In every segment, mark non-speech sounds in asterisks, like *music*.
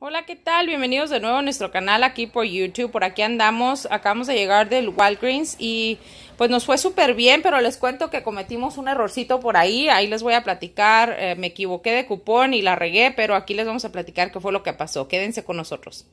Hola, ¿qué tal? Bienvenidos de nuevo a nuestro canal aquí por YouTube. Por aquí andamos, acabamos de llegar del Walgreens y pues nos fue súper bien, pero les cuento que cometimos un errorcito por ahí. Ahí les voy a platicar, eh, me equivoqué de cupón y la regué, pero aquí les vamos a platicar qué fue lo que pasó. Quédense con nosotros.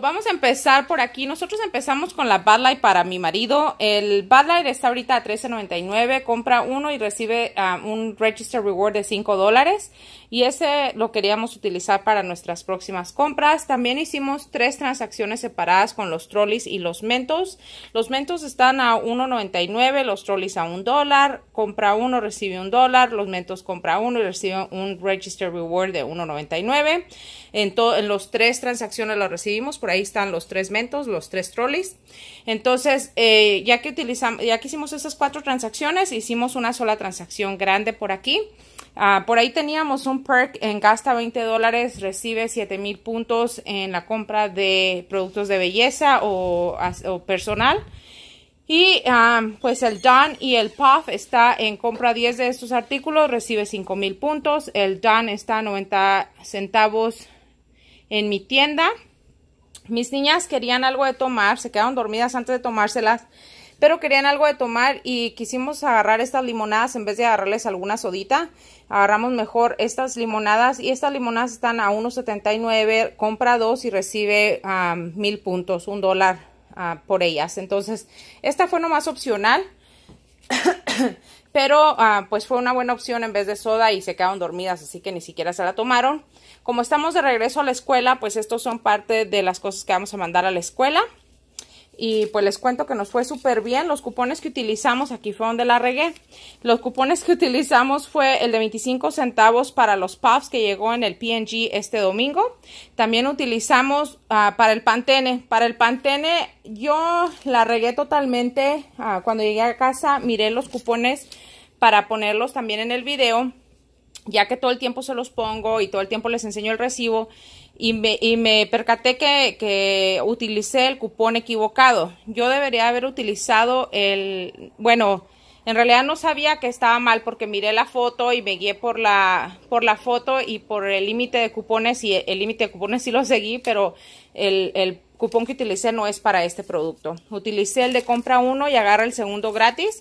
vamos a empezar por aquí. Nosotros empezamos con la Bad Light para mi marido. El Bad Light está ahorita a $13.99. Compra uno y recibe ah, un Register Reward de $5 dólares. Y ese lo queríamos utilizar para nuestras próximas compras. También hicimos tres transacciones separadas con los trolis y los mentos. Los mentos están a $1.99, los trolis a $1 dólar. Compra uno, recibe un dólar. Los mentos compra uno y recibe un Register Reward de $1.99. En, en los tres transacciones lo recibimos ahí están los tres mentos, los tres trolleys. Entonces, eh, ya, que utilizamos, ya que hicimos esas cuatro transacciones, hicimos una sola transacción grande por aquí. Ah, por ahí teníamos un perk en gasta 20 dólares, recibe 7,000 puntos en la compra de productos de belleza o, personal. Y ah, pues el Don y el Puff está en compra 10 de estos artículos, recibe 5,000 puntos. El Don está 90 centavos en mi tienda. Mis niñas querían algo de tomar, se quedaron dormidas antes de tomárselas, pero querían algo de tomar y quisimos agarrar estas limonadas en vez de agarrarles alguna sodita. Agarramos mejor estas limonadas y estas limonadas están a 1.79, compra dos y recibe mil puntos, un dólar ah, por ellas. Entonces, esta fue nomás opcional. *coughs* pero ah, pues fue una buena opción en vez de soda y se quedaron dormidas, así que ni siquiera se la tomaron. Como estamos de regreso a la escuela, pues estos son parte de las cosas que vamos a mandar a la escuela y pues les cuento que nos fue súper bien. Los cupones que utilizamos, aquí fue donde la regué, los cupones que utilizamos fue el de 25 centavos para los puffs que llegó en el PNG este domingo. También utilizamos ah, para el Pantene. Para el Pantene yo la regué totalmente. Ah, cuando llegué a casa miré los cupones para ponerlos también en el video ya que todo el tiempo se los pongo y todo el tiempo les enseño el recibo y me, y me percaté que, que, utilicé el cupón equivocado. Yo debería haber utilizado el, bueno, en realidad no sabía que estaba mal porque miré la foto y me guié por la, por la foto y por el límite de cupones y el límite de cupones sí lo seguí, pero el, el cupón que utilicé no es para este producto. Utilicé el de compra uno y agarra el segundo gratis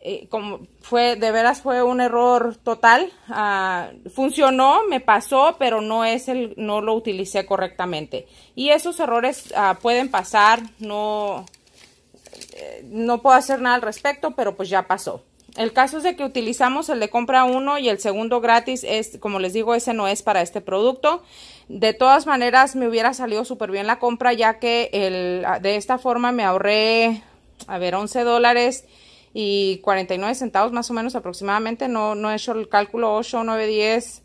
eh, como fue, de veras fue un error total. Ah, funcionó, me pasó, pero no es el, no lo utilicé correctamente. Y esos errores ah, pueden pasar, no, eh, no puedo hacer nada al respecto, pero pues ya pasó. El caso es de que utilizamos el de compra uno y el segundo gratis es, como les digo, ese no es para este producto. De todas maneras, me hubiera salido súper bien la compra ya que el, ah, de esta forma me ahorré, a ver, 11 dólares y 49 centavos más o menos aproximadamente. No, no he hecho el cálculo 8, 9, 10,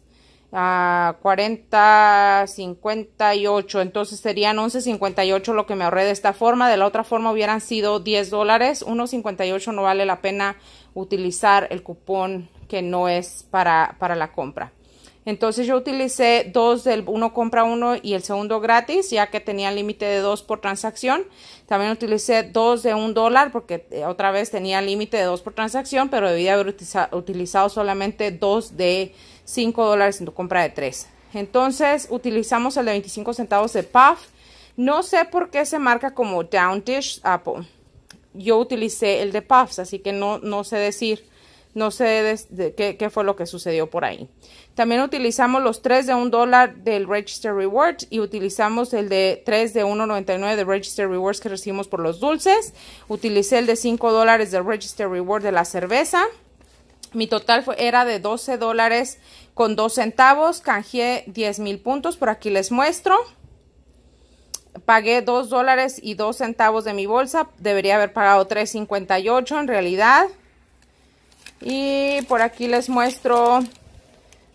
a 40, 58. Entonces serían 11 58 lo que me ahorré de esta forma. De la otra forma hubieran sido 10 dólares. 1.58 no vale la pena utilizar el cupón que no es para, para la compra. Entonces yo utilicé dos del uno compra uno y el segundo gratis, ya que tenía límite de dos por transacción. También utilicé dos de un dólar porque eh, otra vez tenía límite de dos por transacción, pero debía haber utilizado solamente dos de cinco dólares en tu compra de tres. Entonces utilizamos el de 25 centavos de Puff. No sé por qué se marca como Down Dish Apple. Yo utilicé el de Puffs, así que no, no sé decir no sé qué, fue lo que sucedió por ahí. También utilizamos los 3 de 1 dólar del Register Rewards y utilizamos el de 3 de 1.99 de Register Rewards que recibimos por los dulces. Utilicé el de 5 dólares del Register Reward de la cerveza. Mi total era de 12 dólares con 2 centavos. Canjeé 10 mil puntos. Por aquí les muestro pagué 2 dólares y 2 centavos de mi bolsa. Debería haber pagado 3.58 en realidad. Y por aquí les muestro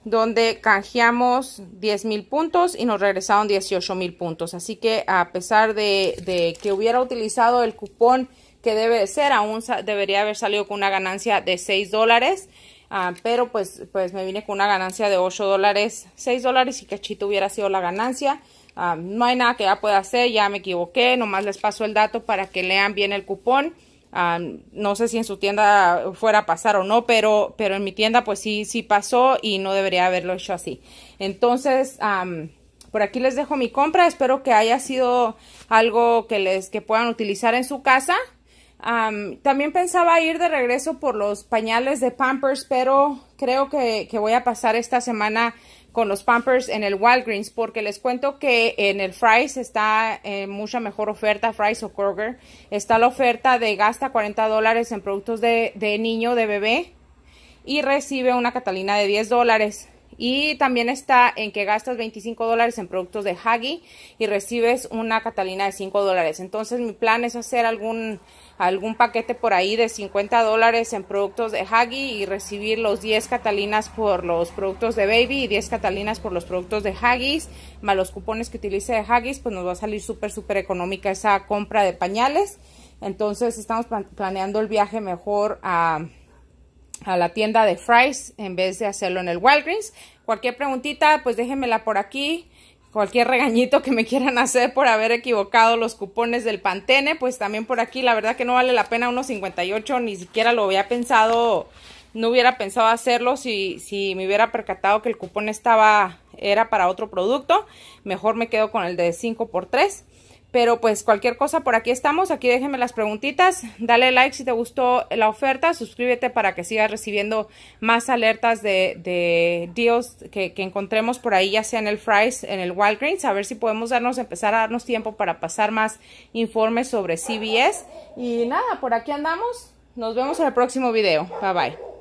donde canjeamos 10,000 puntos y nos regresaron 18,000 puntos. Así que a pesar de, que hubiera utilizado el cupón que debe ser, aún debería haber salido con una ganancia de 6 dólares. Ah, pero pues, pues, me vine con una ganancia de 8 dólares, 6 dólares y cachito hubiera sido la ganancia. Ah, no hay nada que ya pueda hacer, ya me equivoqué, nomás les paso el dato para que lean bien el cupón. Ah, no sé si en su tienda fuera a pasar o no, pero, pero en mi tienda pues sí, sí pasó y no debería haberlo hecho así. Entonces, por aquí les dejo mi compra. Espero que haya sido algo que les que puedan utilizar en su casa. también pensaba ir de regreso por los pañales de Pampers, pero creo que, que voy a pasar esta semana con los Pampers en el Walgreens, porque les cuento que en el Fry's está eh, mucha mejor oferta, Fry's o Kroger, está la oferta de gasta 40 dólares en productos de, de niño, de bebé, y recibe una Catalina de 10 dólares. Y también está en que gastas 25 dólares en productos de Hagi y recibes una Catalina de 5 dólares. Entonces mi plan es hacer algún, algún paquete por ahí de 50 dólares en productos de Hagi y recibir los 10 Catalinas por los productos de Baby y 10 Catalinas por los productos de Haggi's. Más los cupones que utilice de Huggies, pues nos va a salir súper, súper económica esa compra de pañales. Entonces estamos planeando el viaje mejor a a la tienda de Fry's en vez de hacerlo en el Walgreens. Cualquier preguntita, pues déjenmela por aquí. Cualquier regañito que me quieran hacer por haber equivocado los cupones del Pantene, pues también por aquí. La verdad que no vale la pena unos 58, ni siquiera lo había pensado, no hubiera pensado hacerlo si, si me hubiera percatado que el cupón estaba, era para otro producto. Mejor me quedo con el de 5x3. Pero pues cualquier cosa por aquí estamos, aquí déjenme las preguntitas, dale like si te gustó la oferta, suscríbete para que sigas recibiendo más alertas de, de deals que, que, encontremos por ahí, ya sea en el fries en el Walgreens, a ver si podemos darnos, empezar a darnos tiempo para pasar más informes sobre CBS. Y nada, por aquí andamos, nos vemos en el próximo video, bye bye.